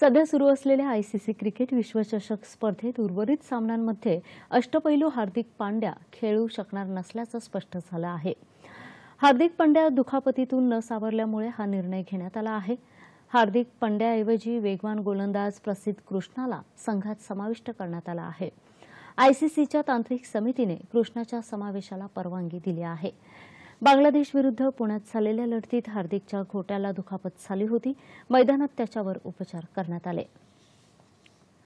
सध्या सुरू असलेल्या आयसीसी क्रिकेट विश्वचषक स्पर्धेत उर्वरित सामन्यांमध्ये अष्टपैलू हार्दिक पांड्या खेळू शकणार नसल्याचं स्पष्ट झालं आहे हार्दिक पांड्या दुखापतीतून न सावरल्यामुळे हा निर्णय घेण्यात आला आहे हार्दिक पांड्याऐवजी वेगवान गोलंदाज प्रसिद्ध कृष्णाला संघात समाविष्ट करण्यात आला आहे आयसीसीच्या तांत्रिक समितीने कृष्णाच्या समावेशाला परवानगी दिली आहे बांगलादेश विरुद्ध पुण्यात झालेल्या लढतीत हार्दिकच्या घोट्याला दुखापत झाली होती मैदानात त्याच्यावर उपचार करण्यात आले